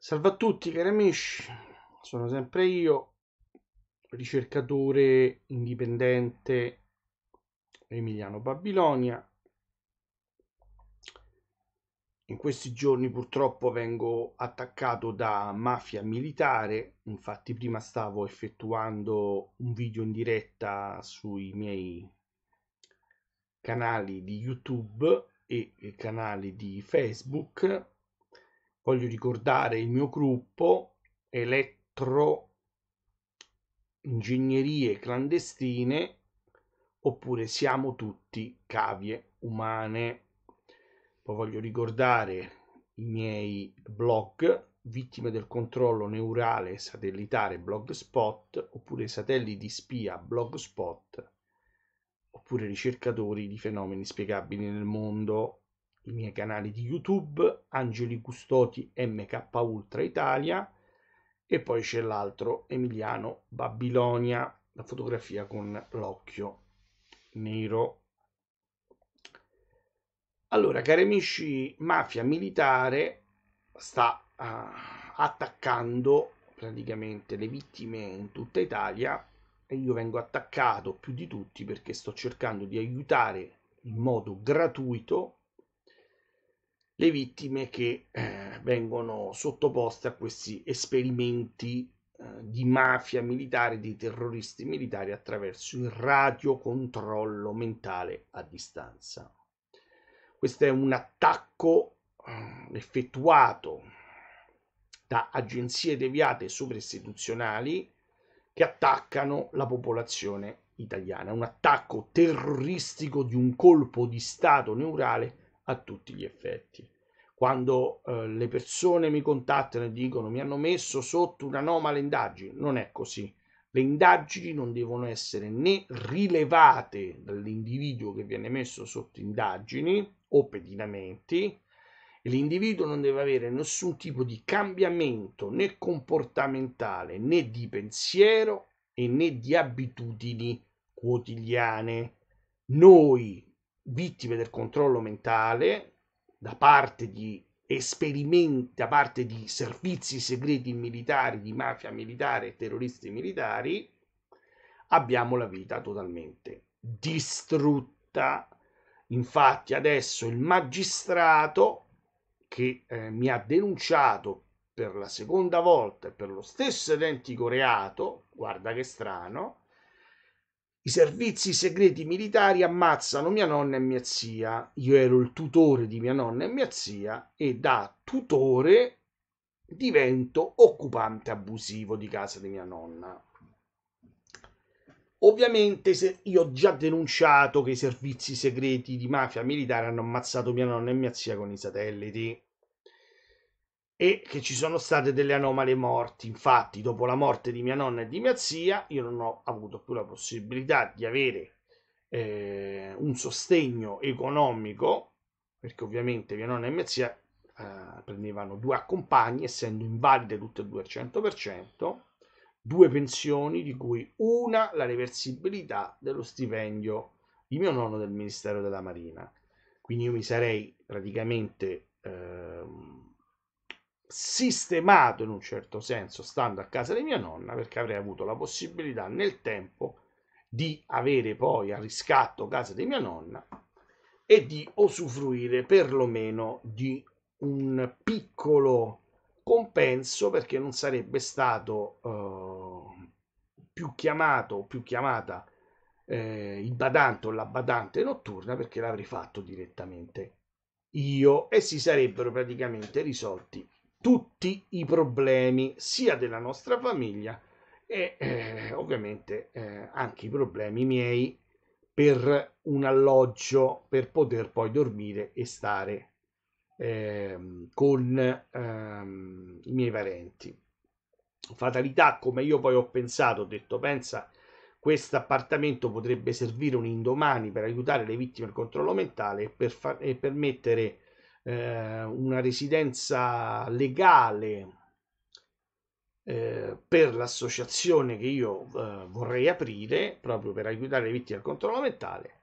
Salve a tutti cari amici, sono sempre io, ricercatore indipendente Emiliano Babilonia. In questi giorni purtroppo vengo attaccato da mafia militare, infatti prima stavo effettuando un video in diretta sui miei canali di YouTube e canali di Facebook voglio ricordare il mio gruppo elettro ingegnerie clandestine oppure siamo tutti cavie umane poi voglio ricordare i miei blog vittime del controllo neurale satellitare blogspot oppure satelliti spia blogspot oppure ricercatori di fenomeni spiegabili nel mondo i miei canali di YouTube, Angeli Custoti MK Ultra Italia e poi c'è l'altro Emiliano Babilonia, la fotografia con l'occhio nero. Allora, cari amici, mafia militare sta uh, attaccando praticamente le vittime in tutta Italia e io vengo attaccato più di tutti perché sto cercando di aiutare in modo gratuito le vittime che eh, vengono sottoposte a questi esperimenti eh, di mafia militare, di terroristi militari attraverso il radiocontrollo mentale a distanza. Questo è un attacco eh, effettuato da agenzie deviate sovrastituzionali che attaccano la popolazione italiana, un attacco terroristico di un colpo di stato neurale a tutti gli effetti. Quando eh, le persone mi contattano e dicono mi hanno messo sotto un'anomala indagine, non è così. Le indagini non devono essere né rilevate dall'individuo che viene messo sotto indagini o pedinamenti, l'individuo non deve avere nessun tipo di cambiamento né comportamentale né di pensiero e né di abitudini quotidiane. Noi vittime del controllo mentale da parte di esperimenti, da parte di servizi segreti militari, di mafia militare e terroristi militari, abbiamo la vita totalmente distrutta. Infatti adesso il magistrato che eh, mi ha denunciato per la seconda volta per lo stesso identico reato, guarda che strano, i servizi segreti militari ammazzano mia nonna e mia zia. Io ero il tutore di mia nonna e mia zia e da tutore divento occupante abusivo di casa di mia nonna. Ovviamente se io ho già denunciato che i servizi segreti di mafia militare hanno ammazzato mia nonna e mia zia con i satelliti e che ci sono state delle anomale morti. Infatti, dopo la morte di mia nonna e di mia zia, io non ho avuto più la possibilità di avere eh, un sostegno economico, perché ovviamente mia nonna e mia zia eh, prendevano due accompagni, essendo invalide tutte e due al 100%, due pensioni, di cui una la reversibilità dello stipendio di mio nonno del Ministero della Marina. Quindi io mi sarei praticamente sistemato in un certo senso stando a casa di mia nonna perché avrei avuto la possibilità nel tempo di avere poi a riscatto casa di mia nonna e di usufruire perlomeno di un piccolo compenso perché non sarebbe stato eh, più chiamato o più chiamata eh, il badante o la badante notturna perché l'avrei fatto direttamente io e si sarebbero praticamente risolti tutti i problemi sia della nostra famiglia e eh, ovviamente eh, anche i problemi miei per un alloggio per poter poi dormire e stare eh, con ehm, i miei parenti. Fatalità, come io poi ho pensato, ho detto pensa questo appartamento potrebbe servire un indomani per aiutare le vittime del controllo mentale e per, fa- e per mettere eh, una residenza legale eh, per l'associazione che io eh, vorrei aprire proprio per aiutare le vittime al controllo mentale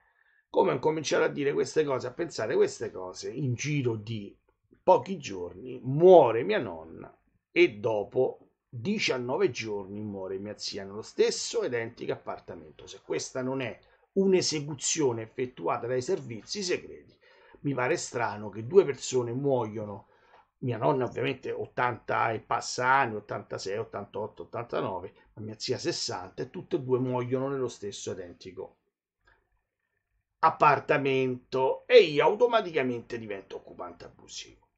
come ho cominciato a dire queste cose a pensare queste cose in giro di pochi giorni muore mia nonna e dopo 19 giorni muore mia zia nello stesso identico appartamento. Se questa non è un'esecuzione effettuata dai servizi segreti, mi pare strano che due persone muoiono, mia nonna ovviamente 80 e passa anni, 86, 88, 89, ma mia zia 60 e tutte e due muoiono nello stesso identico appartamento e io automaticamente divento occupante abusivo.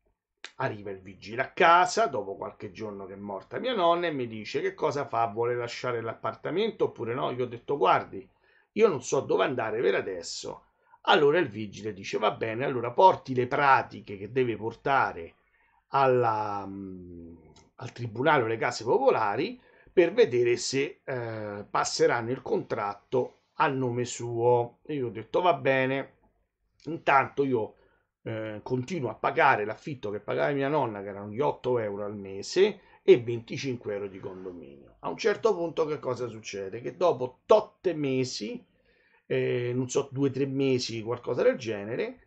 Arriva il vigile a casa dopo qualche giorno che è morta mia nonna e mi dice che cosa fa, vuole lasciare l'appartamento oppure no? Io ho detto guardi, io non so dove andare per adesso, allora il vigile dice va bene, allora porti le pratiche che deve portare alla, mm, al tribunale o alle case popolari per vedere se eh, passeranno il contratto a nome suo. E io ho detto va bene, intanto io eh, continuo a pagare l'affitto che pagava mia nonna, che erano gli 8 euro al mese, e 25 euro di condominio. A un certo punto che cosa succede? Che dopo 8 mesi eh, non so, due o tre mesi, qualcosa del genere,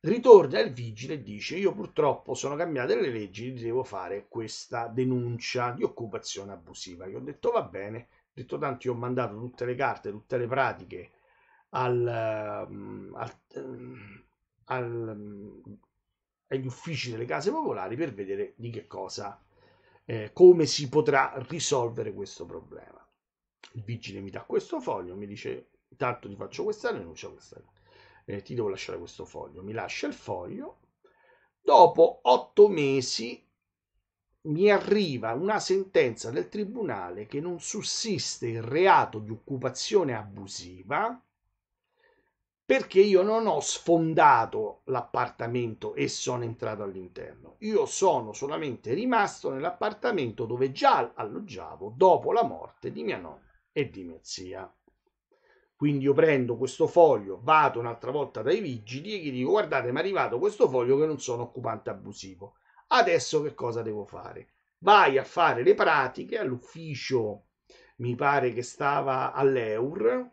ritorna il vigile e dice io purtroppo sono cambiate le leggi, devo fare questa denuncia di occupazione abusiva. Io ho detto va bene, ho detto tanto io ho mandato tutte le carte, tutte le pratiche al, mm, al, mm, al, mm, agli uffici delle case popolari per vedere di che cosa, eh, come si potrà risolvere questo problema. Il vigile mi dà questo foglio, mi dice intanto ti faccio questa denuncia, questa eh, ti devo lasciare questo foglio, mi lascia il foglio, dopo otto mesi mi arriva una sentenza del tribunale che non sussiste il reato di occupazione abusiva perché io non ho sfondato l'appartamento e sono entrato all'interno. Io sono solamente rimasto nell'appartamento dove già alloggiavo dopo la morte di mia nonna e di mia zia. Quindi io prendo questo foglio, vado un'altra volta dai vigili e gli dico guardate mi è arrivato questo foglio che non sono occupante abusivo. Adesso che cosa devo fare? Vai a fare le pratiche all'ufficio, mi pare che stava all'Eur,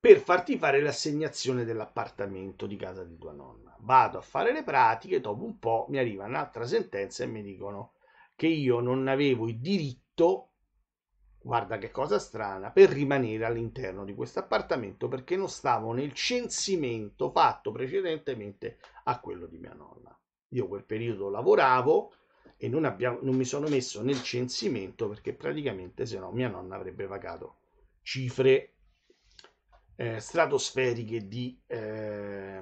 per farti fare l'assegnazione dell'appartamento di casa di tua nonna. Vado a fare le pratiche, dopo un po' mi arriva un'altra sentenza e mi dicono che io non avevo il diritto Guarda che cosa strana, per rimanere all'interno di questo appartamento perché non stavo nel censimento fatto precedentemente a quello di mia nonna. Io quel periodo lavoravo e non, abbiamo, non mi sono messo nel censimento perché praticamente se no mia nonna avrebbe pagato cifre eh, stratosferiche di, eh,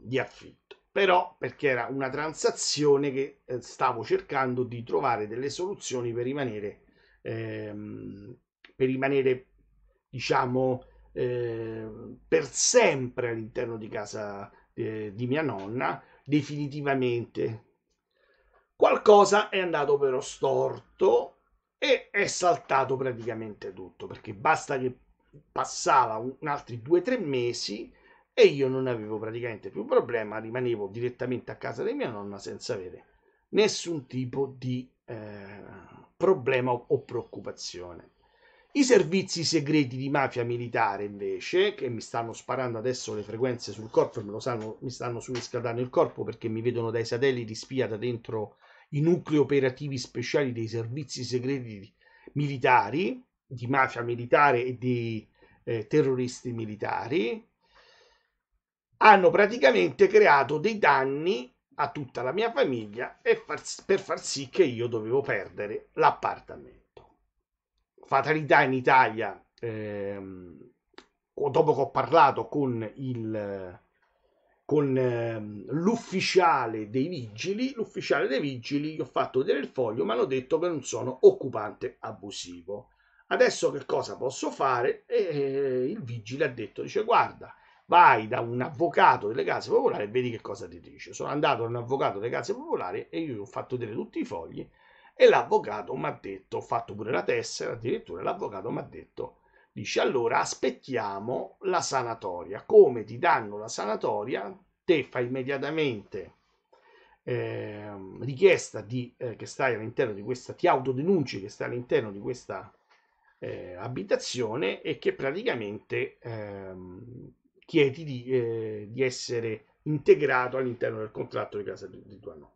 di, affitto. Però perché era una transazione che eh, stavo cercando di trovare delle soluzioni per rimanere ehm, per rimanere, diciamo, eh, per sempre all'interno di casa eh, di mia nonna, definitivamente. Qualcosa è andato però storto e è saltato praticamente tutto, perché basta che passava un, altri due o tre mesi e io non avevo praticamente più problema, rimanevo direttamente a casa di mia nonna senza avere nessun tipo di eh, problema o preoccupazione. I servizi segreti di mafia militare, invece, che mi stanno sparando adesso le frequenze sul corpo, me lo sanno, mi stanno surriscaldando il corpo perché mi vedono dai satelliti spia da dentro i nuclei operativi speciali dei servizi segreti militari, di mafia militare e di eh, terroristi militari, hanno praticamente creato dei danni a tutta la mia famiglia e far, per far sì che io dovevo perdere l'appartamento. Fatalità in Italia, ehm, dopo che ho parlato con il con ehm, l'ufficiale dei vigili, l'ufficiale dei vigili gli ho fatto vedere il foglio, mi hanno detto che non sono occupante abusivo. Adesso che cosa posso fare? E, eh, il vigile ha detto, dice guarda, vai da un avvocato delle case popolari e vedi che cosa ti dice. Sono andato da un avvocato delle case popolari e io gli ho fatto vedere tutti i fogli e l'avvocato mi ha detto, ho fatto pure la tessera, addirittura l'avvocato mi ha detto, dice allora aspettiamo la sanatoria, come ti danno la sanatoria, te fai immediatamente eh, richiesta di, eh, che stai all'interno di questa, ti autodenunci che stai all'interno di questa eh, abitazione e che praticamente... Ehm, chiedi di, eh, di, essere integrato all'interno del contratto di casa di, di tua nonna.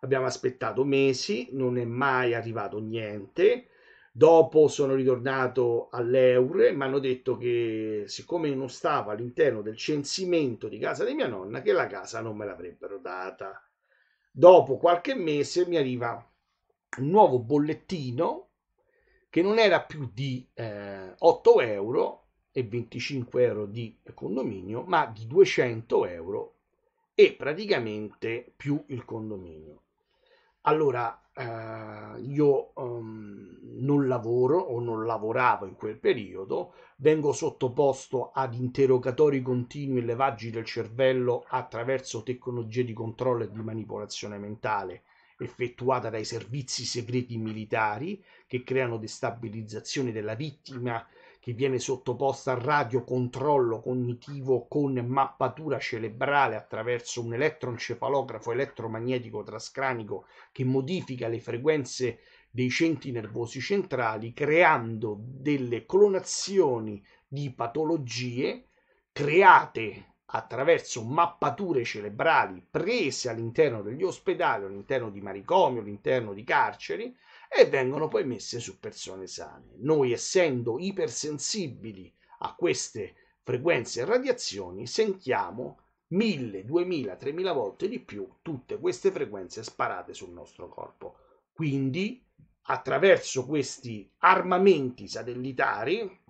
Abbiamo aspettato mesi, non è mai arrivato niente. Dopo sono ritornato all'Eure, mi hanno detto che siccome non stavo all'interno del censimento di casa di mia nonna, che la casa non me l'avrebbero data. Dopo qualche mese mi arriva un nuovo bollettino che non era più di eh, 8 euro, 25 euro di condominio, ma di 200 euro e praticamente più il condominio. Allora, eh, io um, non lavoro o non lavoravo in quel periodo, vengo sottoposto ad interrogatori continui e levaggi del cervello attraverso tecnologie di controllo e di manipolazione mentale effettuata dai servizi segreti militari che creano destabilizzazione della vittima che viene sottoposta a radiocontrollo cognitivo con mappatura cerebrale attraverso un elettroencefalografo elettromagnetico trascranico che modifica le frequenze dei centri nervosi centrali creando delle clonazioni di patologie create attraverso mappature cerebrali prese all'interno degli ospedali, all'interno di manicomi, all'interno di carceri e vengono poi messe su persone sane. Noi essendo ipersensibili a queste frequenze e radiazioni sentiamo 1000, 2000, 3000 volte di più tutte queste frequenze sparate sul nostro corpo. Quindi attraverso questi armamenti satellitari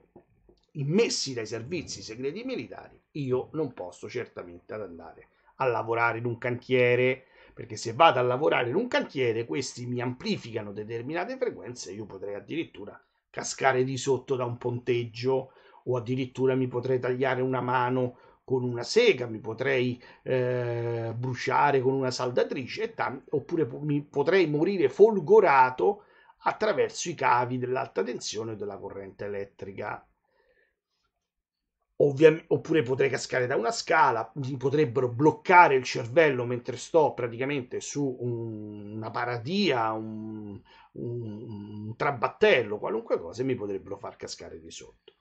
immessi dai servizi segreti militari, io non posso certamente andare a lavorare in un cantiere perché se vado a lavorare in un cantiere questi mi amplificano determinate frequenze io potrei addirittura cascare di sotto da un ponteggio o addirittura mi potrei tagliare una mano con una sega, mi potrei eh, bruciare con una saldatrice tam- oppure po- mi potrei morire folgorato attraverso i cavi dell'alta tensione o della corrente elettrica. Ovviam- oppure potrei cascare da una scala, mi potrebbero bloccare il cervello mentre sto praticamente su un- una paradia, un-, un-, un trabattello, qualunque cosa, e mi potrebbero far cascare di sotto.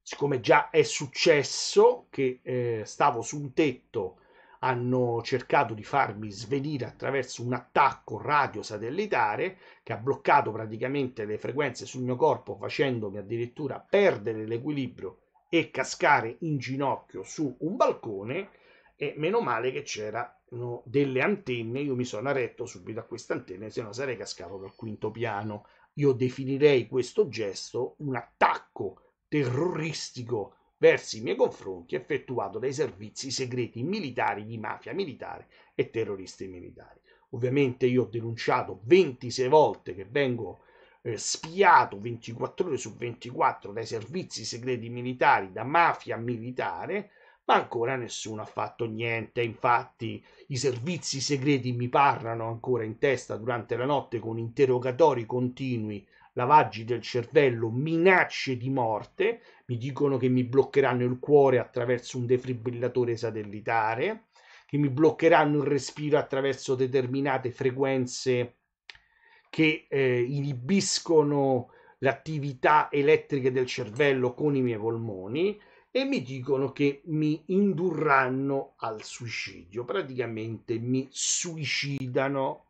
Siccome già è successo che eh, stavo su un tetto, hanno cercato di farmi svenire attraverso un attacco radio satellitare che ha bloccato praticamente le frequenze sul mio corpo, facendomi addirittura perdere l'equilibrio e cascare in ginocchio su un balcone e meno male che c'erano delle antenne, io mi sono retto subito a queste antenne, se no sarei cascato dal quinto piano. Io definirei questo gesto un attacco terroristico verso i miei confronti effettuato dai servizi segreti militari di mafia militare e terroristi militari. Ovviamente io ho denunciato 26 volte che vengo eh, spiato 24 ore su 24 dai servizi segreti militari, da mafia militare, ma ancora nessuno ha fatto niente. Infatti i servizi segreti mi parlano ancora in testa durante la notte con interrogatori continui, lavaggi del cervello, minacce di morte, mi dicono che mi bloccheranno il cuore attraverso un defibrillatore satellitare, che mi bloccheranno il respiro attraverso determinate frequenze che eh, inibiscono l'attività elettrica del cervello con i miei polmoni e mi dicono che mi indurranno al suicidio, praticamente mi suicidano.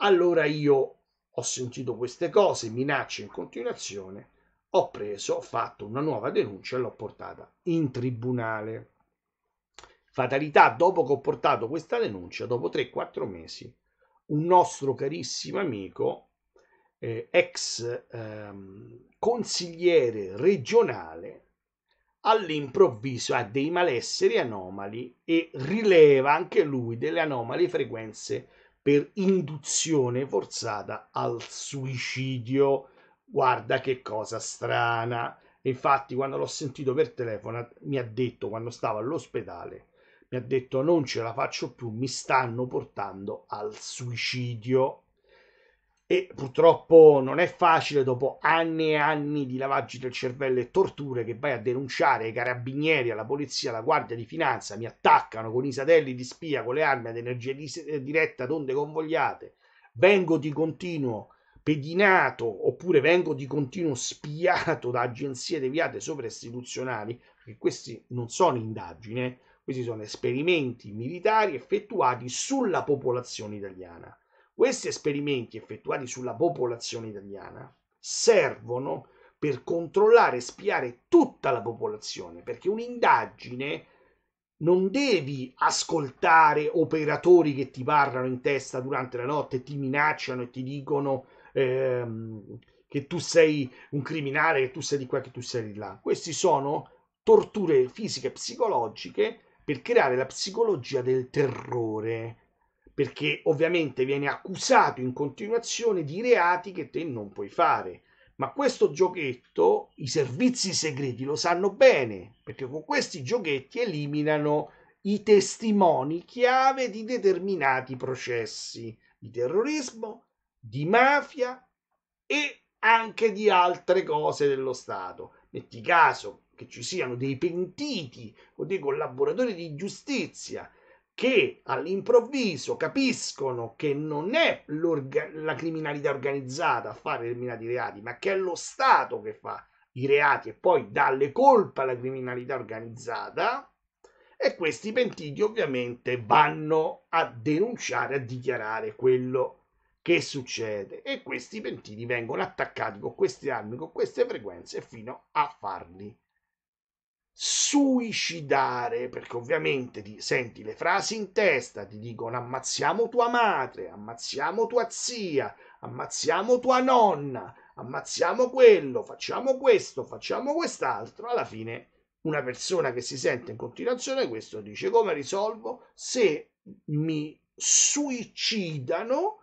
Allora io ho sentito queste cose, minacce in continuazione, ho preso, ho fatto una nuova denuncia e l'ho portata in tribunale. Fatalità, dopo che ho portato questa denuncia, dopo 3-4 mesi, un nostro carissimo amico, eh, ex ehm, consigliere regionale, all'improvviso ha dei malesseri anomali e rileva anche lui delle anomali frequenze per induzione forzata al suicidio. Guarda che cosa strana. Infatti, quando l'ho sentito per telefono, mi ha detto quando stavo all'ospedale mi ha detto non ce la faccio più, mi stanno portando al suicidio. E purtroppo non è facile dopo anni e anni di lavaggi del cervello e torture che vai a denunciare ai carabinieri, alla polizia, alla guardia di finanza, mi attaccano con i satelliti di spia, con le armi ad energia di- diretta d'onde convogliate, vengo di continuo pedinato oppure vengo di continuo spiato da agenzie deviate sovra istituzionali, perché questi non sono indagine, questi sono esperimenti militari effettuati sulla popolazione italiana. Questi esperimenti effettuati sulla popolazione italiana servono per controllare e spiare tutta la popolazione, perché un'indagine non devi ascoltare operatori che ti parlano in testa durante la notte, ti minacciano e ti dicono ehm, che tu sei un criminale, che tu sei di qua, che tu sei di là. Questi sono torture fisiche e psicologiche per creare la psicologia del terrore, perché ovviamente viene accusato in continuazione di reati che te non puoi fare. Ma questo giochetto i servizi segreti lo sanno bene, perché con questi giochetti eliminano i testimoni chiave di determinati processi di terrorismo, di mafia e anche di altre cose dello Stato. Metti caso che ci siano dei pentiti o dei collaboratori di giustizia che all'improvviso capiscono che non è la criminalità organizzata a fare determinati reati, ma che è lo Stato che fa i reati e poi dà le colpe alla criminalità organizzata, e questi pentiti ovviamente vanno a denunciare, a dichiarare quello che succede e questi pentiti vengono attaccati con queste armi, con queste frequenze fino a farli suicidare, perché ovviamente ti senti le frasi in testa, ti dicono ammazziamo tua madre, ammazziamo tua zia, ammazziamo tua nonna, ammazziamo quello, facciamo questo, facciamo quest'altro, alla fine una persona che si sente in continuazione questo dice come risolvo se mi suicidano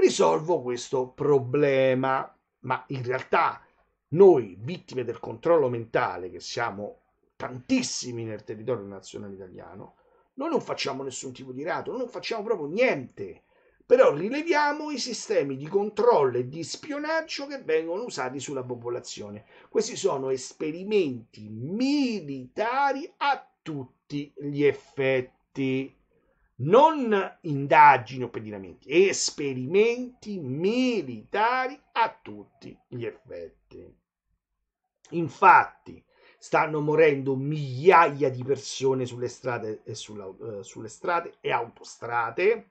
risolvo questo problema ma in realtà noi vittime del controllo mentale che siamo tantissimi nel territorio nazionale italiano, noi non facciamo nessun tipo di reato, non facciamo proprio niente, però rileviamo i sistemi di controllo e di spionaggio che vengono usati sulla popolazione. Questi sono esperimenti militari a tutti gli effetti, non indagini o pedinamenti, esperimenti militari a tutti gli effetti. Infatti, stanno morendo migliaia di persone sulle strade e, sulla, uh, sulle strade e autostrade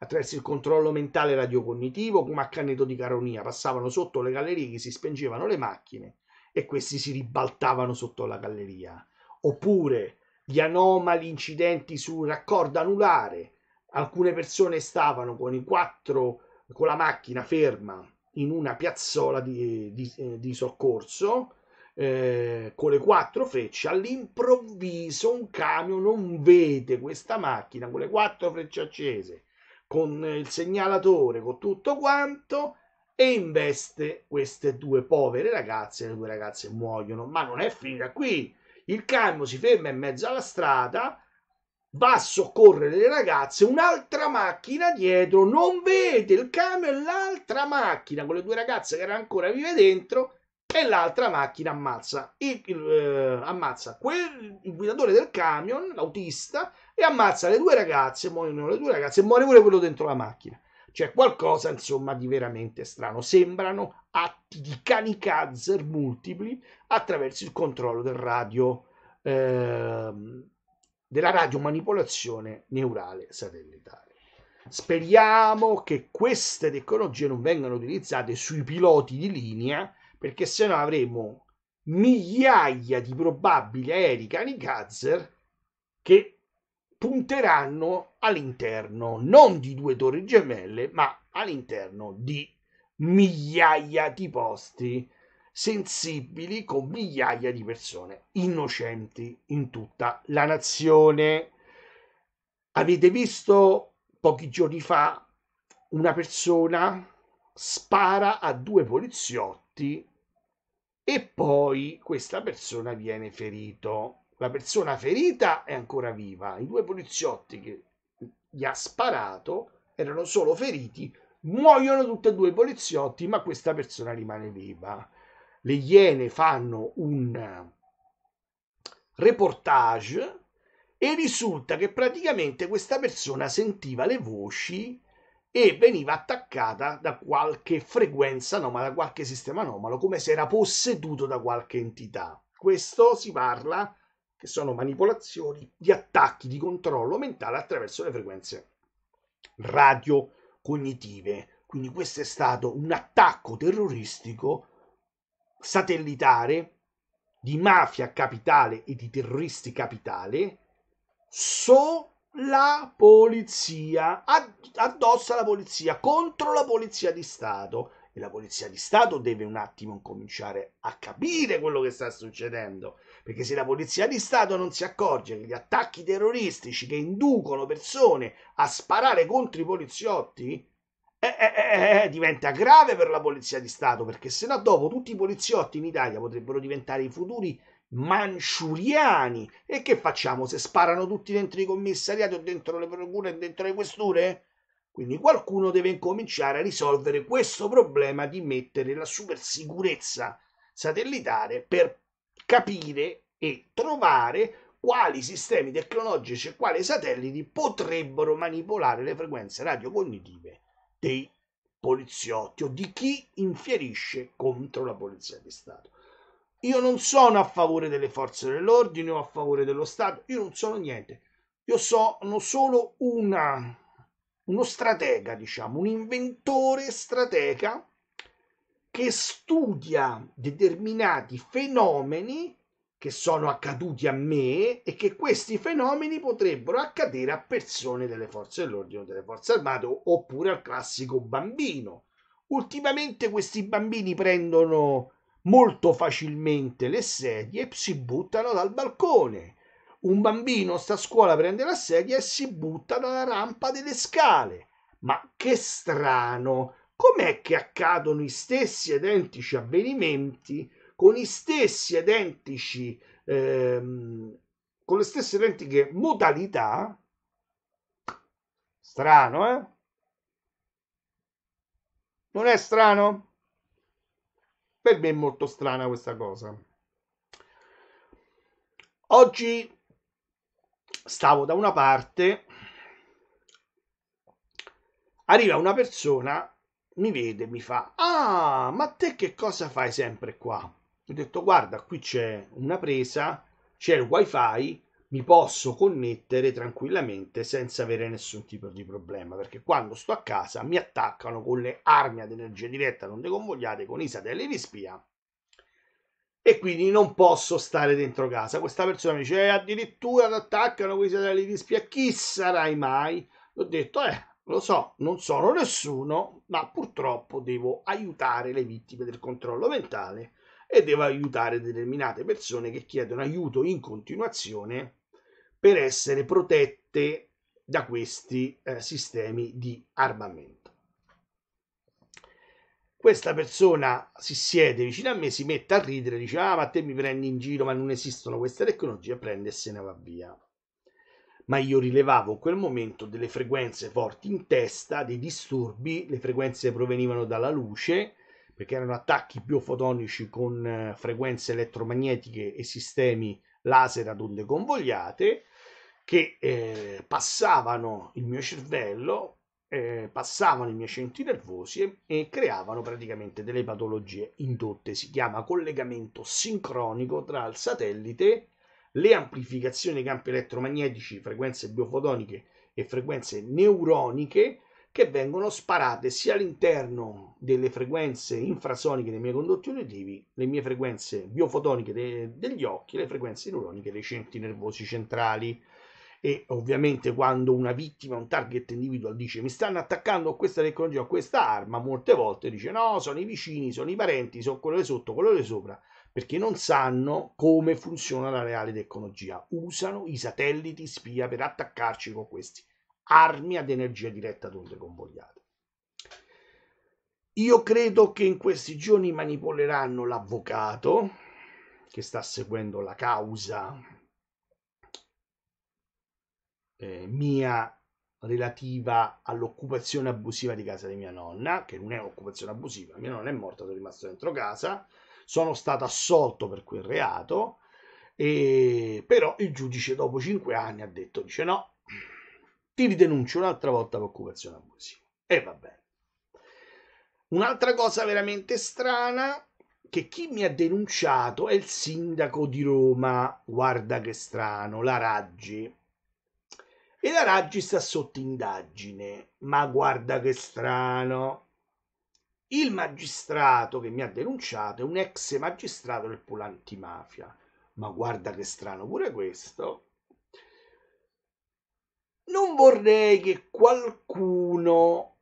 attraverso il controllo mentale radiocognitivo come a Caneto di Caronia passavano sotto le gallerie che si spengevano le macchine e questi si ribaltavano sotto la galleria oppure gli anomali incidenti sul raccordo anulare alcune persone stavano con i quattro con la macchina ferma in una piazzola di, di, eh, di soccorso eh, con le quattro frecce, all'improvviso un camion non vede questa macchina con le quattro frecce accese, con il segnalatore, con tutto quanto e investe queste due povere ragazze, le due ragazze muoiono, ma non è finita qui. Il camion si ferma in mezzo alla strada, va a soccorrere le ragazze, un'altra macchina dietro non vede il camion e l'altra macchina con le due ragazze che erano ancora vive dentro e l'altra macchina ammazza, il, eh, ammazza quel, il guidatore del camion, l'autista, e ammazza le due ragazze, muoiono le due ragazze e muore pure quello dentro la macchina. C'è cioè, qualcosa, insomma, di veramente strano. Sembrano atti di kamikaze multipli attraverso il controllo del radio, eh, della radiomanipolazione neurale satellitare. Speriamo che queste tecnologie non vengano utilizzate sui piloti di linea perché sennò avremo migliaia di probabili aerei kamikaze che punteranno all'interno non di due torri gemelle, ma all'interno di migliaia di posti sensibili con migliaia di persone innocenti in tutta la nazione. Avete visto pochi giorni fa una persona spara a due poliziotti morti e poi questa persona viene ferito. La persona ferita è ancora viva. I due poliziotti che gli ha sparato erano solo feriti. Muoiono tutti e due i poliziotti, ma questa persona rimane viva. Le Iene fanno un reportage e risulta che praticamente questa persona sentiva le voci e veniva attaccata da qualche frequenza anomala, da qualche sistema anomalo, come se era posseduto da qualche entità. Questo si parla, che sono manipolazioni, di attacchi di controllo mentale attraverso le frequenze radio cognitive. Quindi questo è stato un attacco terroristico satellitare di mafia capitale e di terroristi capitale so la polizia, addossa la polizia, contro la polizia di Stato. E la polizia di Stato deve un attimo cominciare a capire quello che sta succedendo. Perché se la polizia di Stato non si accorge che gli attacchi terroristici che inducono persone a sparare contro i poliziotti, eh, eh, eh, diventa grave per la polizia di Stato, perché sennò dopo tutti i poliziotti in Italia potrebbero diventare i futuri manciuriani. E che facciamo se sparano tutti dentro i commissariati o dentro le procure e dentro le questure? Quindi qualcuno deve incominciare a risolvere questo problema di mettere la supersicurezza satellitare per capire e trovare quali sistemi tecnologici e quali satelliti potrebbero manipolare le frequenze radiocognitive dei poliziotti o di chi infierisce contro la polizia di Stato. Io non sono a favore delle forze dell'ordine o a favore dello Stato, io non sono niente. Io sono solo una, uno stratega, diciamo, un inventore stratega che studia determinati fenomeni che sono accaduti a me e che questi fenomeni potrebbero accadere a persone delle forze dell'ordine o delle forze armate oppure al classico bambino. Ultimamente questi bambini prendono molto facilmente le sedie si buttano dal balcone. Un bambino sta a scuola, prende la sedia e si butta dalla rampa delle scale. Ma che strano! Com'è che accadono gli stessi identici avvenimenti con gli stessi identici ehm, con le stesse identiche modalità? Strano, eh? Non è strano? Per me è molto strana questa cosa. Oggi stavo da una parte, arriva una persona, mi vede, mi fa, ah, ma te che cosa fai sempre qua? Ho detto, guarda, qui c'è una presa, c'è il wifi, mi posso connettere tranquillamente senza avere nessun tipo di problema perché quando sto a casa mi attaccano con le armi ad energia diretta non deconvogliate con i satelliti di spia e quindi non posso stare dentro casa questa persona mi dice eh, addirittura ti attaccano con i satelliti di spia chi sarai mai ho detto eh lo so non sono nessuno ma purtroppo devo aiutare le vittime del controllo mentale e devo aiutare determinate persone che chiedono aiuto in continuazione per essere protette da questi eh, sistemi di armamento. Questa persona si siede vicino a me, si mette a ridere, dice ah ma te mi prendi in giro, ma non esistono queste tecnologie, prende e se ne va via. Ma io rilevavo in quel momento delle frequenze forti in testa, dei disturbi, le frequenze provenivano dalla luce, perché erano attacchi biofotonici con eh, frequenze elettromagnetiche e sistemi laser ad onde convogliate che eh, passavano il mio cervello, eh, passavano i miei centri nervosi e, e creavano praticamente delle patologie indotte. Si chiama collegamento sincronico tra il satellite, le amplificazioni dei campi elettromagnetici, frequenze biofotoniche e frequenze neuroniche che vengono sparate sia all'interno delle frequenze infrasoniche dei miei condotti uditivi, le mie frequenze biofotoniche de- degli occhi, le frequenze neuroniche dei centri nervosi centrali. E ovviamente quando una vittima, un target individual dice mi stanno attaccando a questa tecnologia, o questa arma, molte volte dice no, sono i vicini, sono i parenti, sono quello di sotto, quello di sopra, perché non sanno come funziona la reale tecnologia. Usano i satelliti spia per attaccarci con questi armi ad energia diretta ad onde convogliate. Io credo che in questi giorni manipoleranno l'avvocato che sta seguendo la causa eh, mia relativa all'occupazione abusiva di casa di mia nonna, che non è un'occupazione abusiva, mia nonna è morta, sono rimasto dentro casa, sono stato assolto per quel reato, e... però il giudice dopo cinque anni ha detto, dice no, ti ridenuncio un'altra volta per occupazione abusiva. E va bene. Un'altra cosa veramente strana che chi mi ha denunciato è il sindaco di Roma, guarda che strano, la Raggi. E la Raggi sta sotto indagine, ma guarda che strano. Il magistrato che mi ha denunciato è un ex magistrato del Polantimafia, ma guarda che strano pure questo non vorrei che qualcuno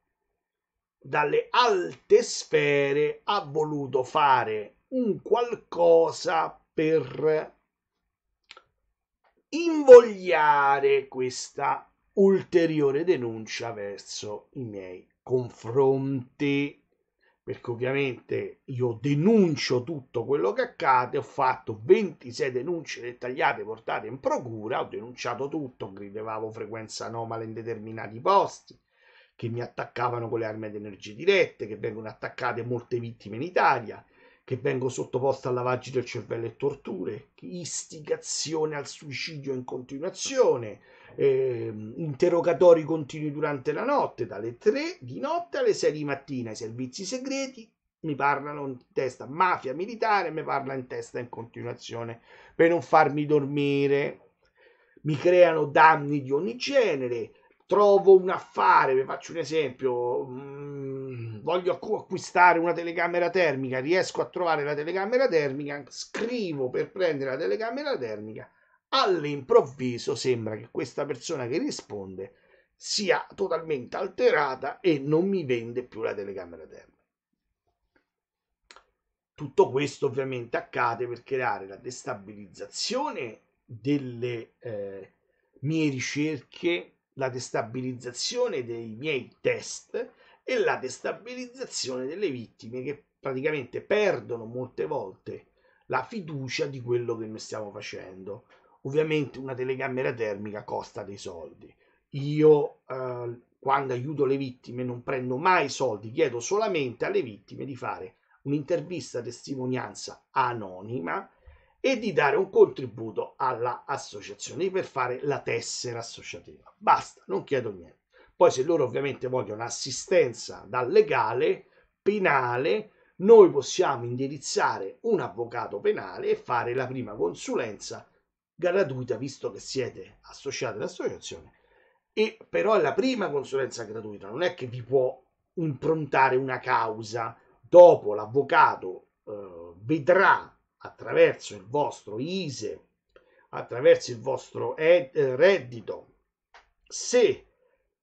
dalle alte sfere ha voluto fare un qualcosa per invogliare questa ulteriore denuncia verso i miei confronti perché ovviamente io denuncio tutto quello che accade, ho fatto 26 denunce dettagliate portate in procura, ho denunciato tutto, gridavamo frequenza anomala in determinati posti, che mi attaccavano con le armi ad energie dirette, che vengono attaccate molte vittime in Italia, che vengo sottoposto a lavaggi del cervello e torture, istigazione al suicidio in continuazione, eh, interrogatori continui durante la notte, dalle 3 di notte alle 6 di mattina. I servizi segreti mi parlano in testa mafia militare, mi parla in testa in continuazione per non farmi dormire. Mi creano danni di ogni genere. Trovo un affare, vi faccio un esempio. Mm, voglio acquistare una telecamera termica, riesco a trovare la telecamera termica, scrivo per prendere la telecamera termica all'improvviso sembra che questa persona che risponde sia totalmente alterata e non mi vende più la telecamera termica. Tutto questo ovviamente accade per creare la destabilizzazione delle eh, mie ricerche, la destabilizzazione dei miei test e la destabilizzazione delle vittime che praticamente perdono molte volte la fiducia di quello che noi stiamo facendo. Ovviamente una telecamera termica costa dei soldi. Io eh, quando aiuto le vittime non prendo mai soldi, chiedo solamente alle vittime di fare un'intervista testimonianza anonima e di dare un contributo all'associazione per fare la tessera associativa. Basta, non chiedo niente. Poi se loro ovviamente vogliono assistenza dal legale penale, noi possiamo indirizzare un avvocato penale e fare la prima consulenza gratuita, visto che siete associati all'associazione, e però è la prima consulenza gratuita, non è che vi può improntare una causa, dopo l'avvocato eh, vedrà attraverso il vostro ISE, attraverso il vostro ed, eh, reddito, se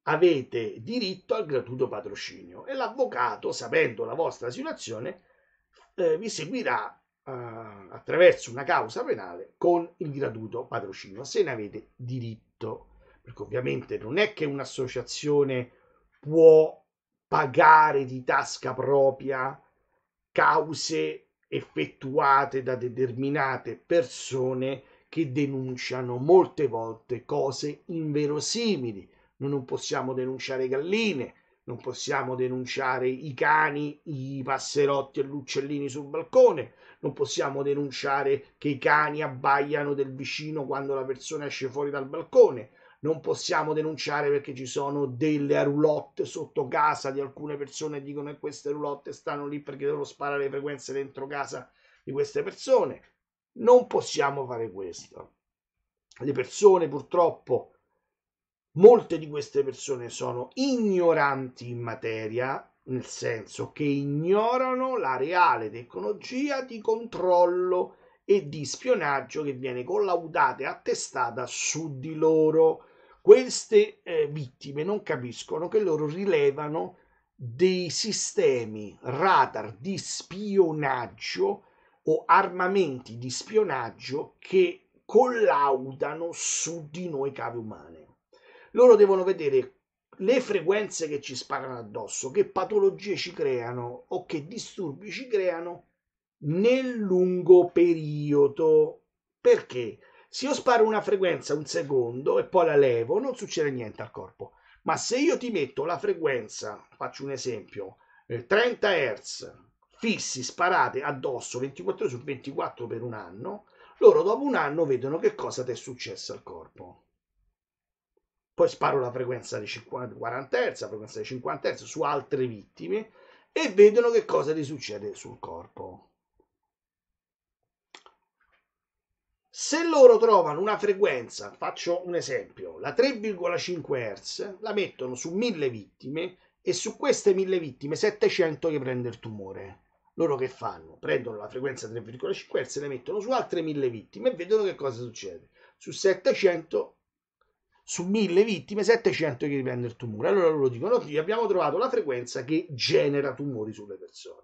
avete diritto al gratuito patrocinio e l'avvocato, sapendo la vostra situazione, eh, vi seguirà eh, attraverso una causa penale con il gratuito patrocinio, se ne avete diritto, perché ovviamente non è che un'associazione può pagare di tasca propria cause effettuate da determinate persone che denunciano molte volte cose inverosimili. Noi non possiamo denunciare galline, non possiamo denunciare i cani, i passerotti e gli uccellini sul balcone, non possiamo denunciare che i cani abbaiano del vicino quando la persona esce fuori dal balcone, non possiamo denunciare perché ci sono delle roulotte sotto casa di alcune persone che dicono che queste roulotte stanno lì perché devono sparare le frequenze dentro casa di queste persone. Non possiamo fare questo. Le persone purtroppo, molte di queste persone sono ignoranti in materia nel senso che ignorano la reale tecnologia di controllo e di spionaggio che viene collaudata e attestata su di loro. Queste eh, vittime non capiscono che loro rilevano dei sistemi radar di spionaggio o armamenti di spionaggio che collaudano su di noi cavi umane. Loro devono vedere le frequenze che ci sparano addosso, che patologie ci creano o che disturbi ci creano nel lungo periodo. Perché? Se io sparo una frequenza un secondo e poi la levo, non succede niente al corpo. Ma se io ti metto la frequenza, faccio un esempio, 30 eh, Hz fissi sparate addosso 24 ore su 24 per un anno, loro dopo un anno vedono che cosa ti è successo al corpo poi sparo la frequenza di 50, 40 Hz, la frequenza di 50 Hz su altre vittime e vedono che cosa gli succede sul corpo. Se loro trovano una frequenza, faccio un esempio, la 3,5 Hz, la mettono su 1000 vittime e su queste 1000 vittime 700 che prende il tumore. Loro che fanno? Prendono la frequenza 3,5 Hz, e la mettono su altre 1000 vittime e vedono che cosa succede. Su 700 su mille vittime 700 che dipende dal tumore. Allora loro dicono qui abbiamo trovato la frequenza che genera tumori sulle persone.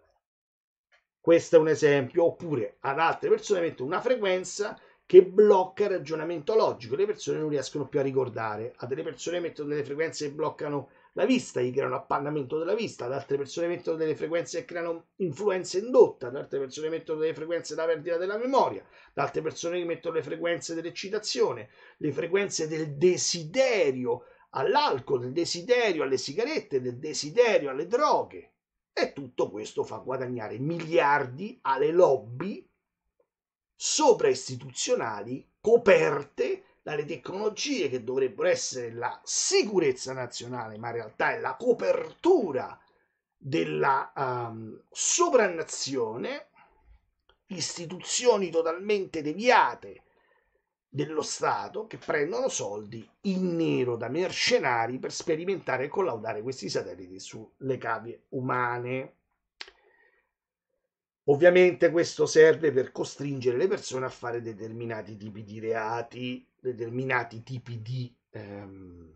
Questo è un esempio, oppure ad altre persone mettono una frequenza che blocca il ragionamento logico, le persone non riescono più a ricordare, a delle persone mettono delle frequenze che bloccano la vista, gli creano appannamento della vista, ad altre persone mettono delle frequenze che creano influenza indotta, ad altre persone mettono delle frequenze della perdita della memoria, ad altre persone mettono le frequenze dell'eccitazione, le frequenze del desiderio all'alcol, del desiderio alle sigarette, del desiderio alle droghe. E tutto questo fa guadagnare miliardi alle lobby sopra istituzionali coperte dalle tecnologie che dovrebbero essere la sicurezza nazionale, ma in realtà è la copertura della um, ehm, soprannazione, istituzioni totalmente deviate dello Stato che prendono soldi in nero da mercenari per sperimentare e collaudare questi satelliti sulle cavie umane. Ovviamente questo serve per costringere le persone a fare determinati tipi di reati, determinati tipi di, ehm,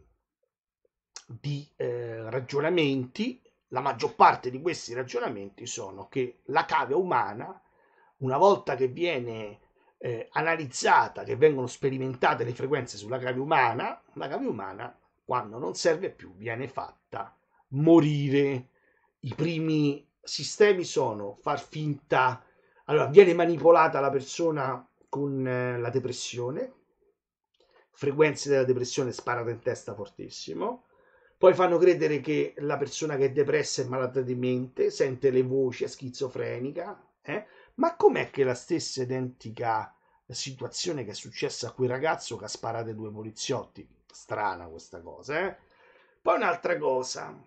di eh, ragionamenti. La maggior parte di questi ragionamenti sono che la cave umana, una volta che viene eh, analizzata, che vengono sperimentate le frequenze sulla cave umana, la cave umana, quando non serve più, viene fatta morire. I primi sistemi sono far finta, allora viene manipolata la persona con eh, la depressione, frequenze della depressione sparata in testa fortissimo, poi fanno credere che la persona che è depressa è malata di mente, sente le voci, è schizofrenica, eh? ma com'è che la stessa identica situazione che è successa a quel ragazzo che ha sparato due poliziotti? Strana questa cosa, eh? Poi un'altra cosa,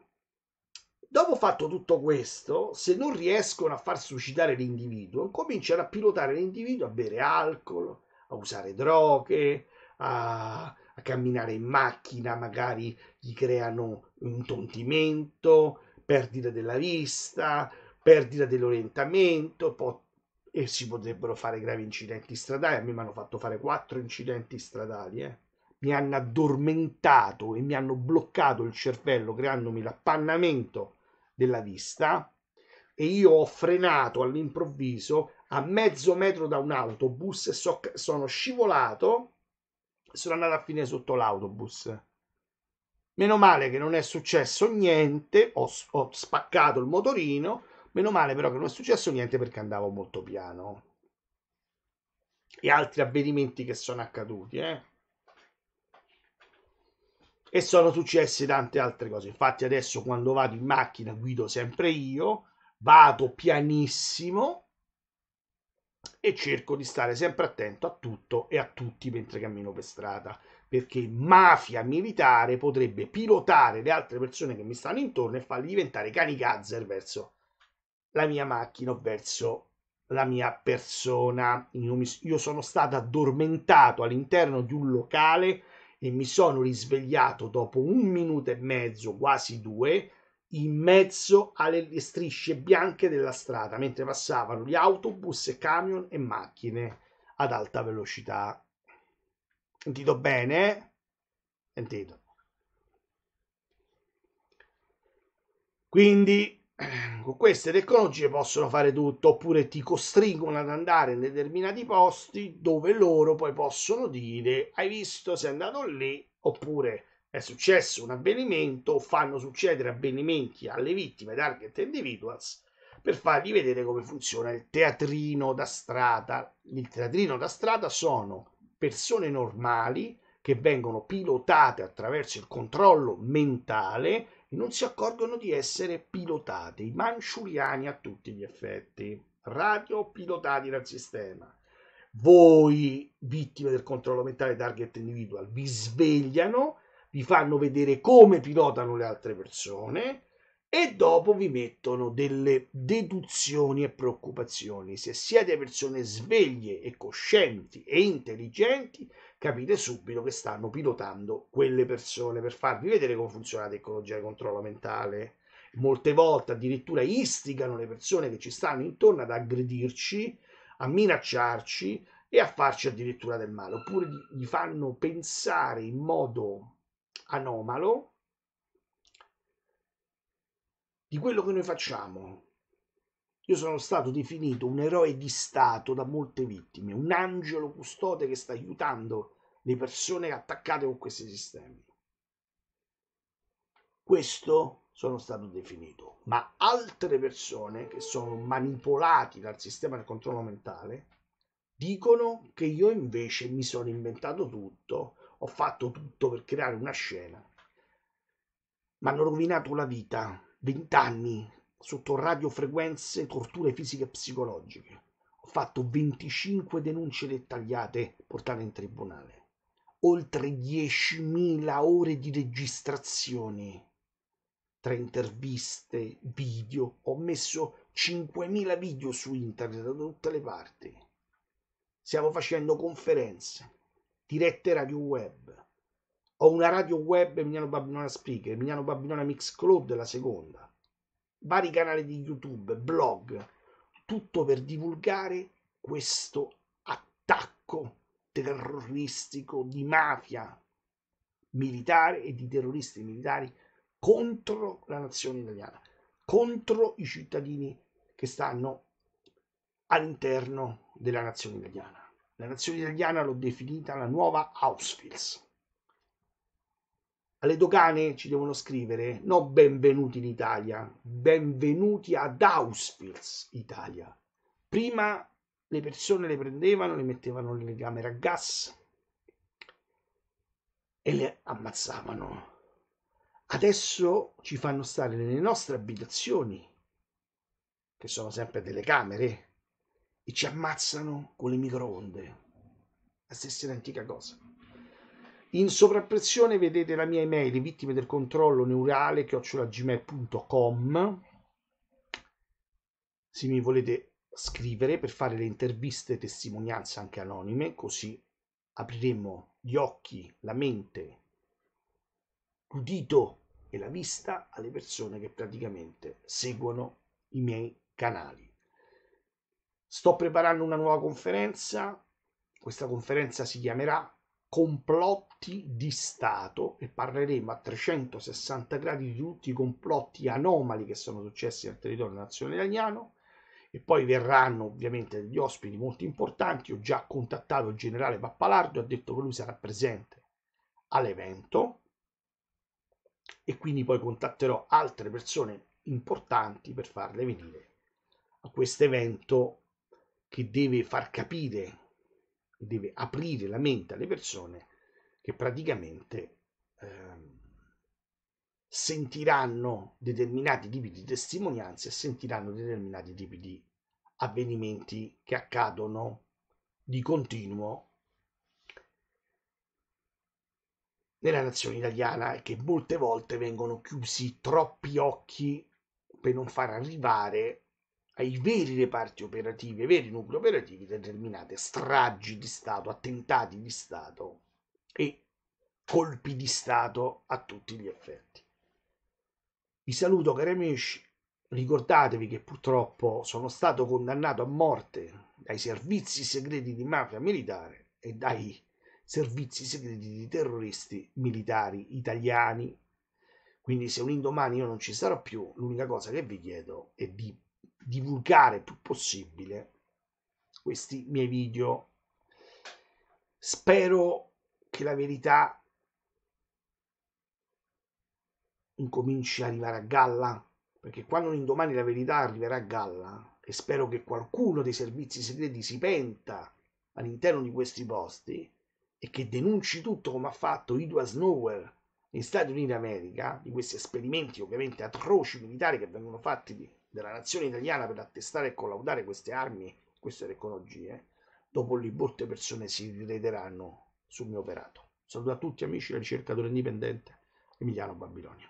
Dopo fatto tutto questo, se non riescono a far suscitare l'individuo, cominciano a pilotare l'individuo a bere alcol, a usare droghe, a, a camminare in macchina, magari gli creano un tontimento, perdita della vista, perdita dell'orientamento, pot- e si potrebbero fare gravi incidenti stradali. A me mi hanno fatto fare quattro incidenti stradali, eh. mi hanno addormentato e mi hanno bloccato il cervello creandomi l'appannamento della vista e io ho frenato all'improvviso a mezzo metro da un autobus e so, sono scivolato e sono andato a finire sotto l'autobus. Meno male che non è successo niente, ho, ho spaccato il motorino, meno male però che non è successo niente perché andavo molto piano. E altri avvenimenti che sono accaduti, eh e sono successe tante altre cose. Infatti adesso quando vado in macchina guido sempre io, vado pianissimo e cerco di stare sempre attento a tutto e a tutti mentre cammino per strada, perché mafia militare potrebbe pilotare le altre persone che mi stanno intorno e farli diventare cani gazzer verso la mia macchina o verso la mia persona. Io, io sono stato addormentato all'interno di un locale e mi sono risvegliato dopo un minuto e mezzo, quasi due, in mezzo alle strisce bianche della strada mentre passavano gli autobus, camion e macchine ad alta velocità. Sentito bene? Sentito. Quindi con queste tecnologie possono fare tutto oppure ti costringono ad andare in determinati posti dove loro poi possono dire hai visto sei andato lì oppure è successo un avvenimento fanno succedere avvenimenti alle vittime target individuals per fargli vedere come funziona il teatrino da strada il teatrino da strada sono persone normali che vengono pilotate attraverso il controllo mentale non si accorgono di essere pilotati, manciuriani a tutti gli effetti, radio pilotati dal sistema. Voi, vittime del controllo mentale target individual, vi svegliano, vi fanno vedere come pilotano le altre persone e dopo vi mettono delle deduzioni e preoccupazioni. Se siete persone sveglie e coscienti e intelligenti, capite subito che stanno pilotando quelle persone per farvi vedere come funziona la tecnologia di controllo mentale. Molte volte addirittura istigano le persone che ci stanno intorno ad aggredirci, a minacciarci e a farci addirittura del male, oppure gli fanno pensare in modo anomalo di quello che noi facciamo. Io sono stato definito un eroe di Stato da molte vittime, un angelo custode che sta aiutando di persone attaccate con questi sistemi. Questo sono stato definito, ma altre persone che sono manipolati dal sistema del controllo mentale dicono che io invece mi sono inventato tutto, ho fatto tutto per creare una scena. Mi hanno rovinato la vita, vent'anni sotto radiofrequenze, torture fisiche e psicologiche. Ho fatto 25 denunce dettagliate portate in tribunale oltre 10.000 ore di registrazioni, tra interviste, video, ho messo 5.000 video su internet da tutte le parti. Stiamo facendo conferenze, dirette radio web. Ho una radio web Emiliano Babilona Speaker, Emiliano Babilona Mix Club, la seconda. Vari canali di YouTube, blog, tutto per divulgare questo attacco terroristico di mafia militare e di terroristi militari contro la nazione italiana, contro i cittadini che stanno all'interno della nazione italiana. La nazione italiana l'ho definita la nuova Auschwitz. Alle dogane ci devono scrivere no benvenuti in Italia, benvenuti ad Auschwitz Italia. Prima le persone le prendevano, le mettevano nelle camere a gas e le ammazzavano. Adesso ci fanno stare nelle nostre abitazioni, che sono sempre delle camere, e ci ammazzano con le microonde. La stessa antica cosa. In sovrappressione vedete la mia email vittime del controllo neurale chiocciolagmail.com se mi volete scrivere per fare le interviste e testimonianze anche anonime, così apriremo gli occhi, la mente, l'udito e la vista alle persone che praticamente seguono i miei canali. Sto preparando una nuova conferenza, questa conferenza si chiamerà complotti di Stato e parleremo a 360 gradi di tutti i complotti anomali che sono successi nel territorio nazionale italiano e poi verranno ovviamente degli ospiti molto importanti. Ho già contattato il generale Pappalardo e ha detto che lui sarà presente all'evento e quindi poi contatterò altre persone importanti per farle venire a questo evento che deve far capire, deve aprire la mente alle persone che praticamente ehm, sentiranno determinati tipi di testimonianze e sentiranno determinati tipi di avvenimenti che accadono di continuo nella nazione italiana e che molte volte vengono chiusi troppi occhi per non far arrivare ai veri reparti operativi, ai veri nuclei operativi determinate stragi di Stato, attentati di Stato e colpi di Stato a tutti gli effetti. Vi saluto cari amici ricordatevi che purtroppo sono stato condannato a morte dai servizi segreti di mafia militare e dai servizi segreti di terroristi militari italiani. Quindi se un indomani io non ci sarò più, l'unica cosa che vi chiedo è di divulgare il più possibile questi miei video. Spero che la verità incominci ad arrivare a galla perché quando un domani la verità arriverà a galla, e spero che qualcuno dei servizi segreti si penta all'interno di questi posti e che denunci tutto come ha fatto Edward Snower negli Stati Uniti d'America, di questi esperimenti ovviamente atroci militari che vengono fatti di, della nazione italiana per attestare e collaudare queste armi, queste tecnologie, dopo lì molte persone si rivederanno sul mio operato. Saluto a tutti amici del ricercatore indipendente Emiliano Babilonia.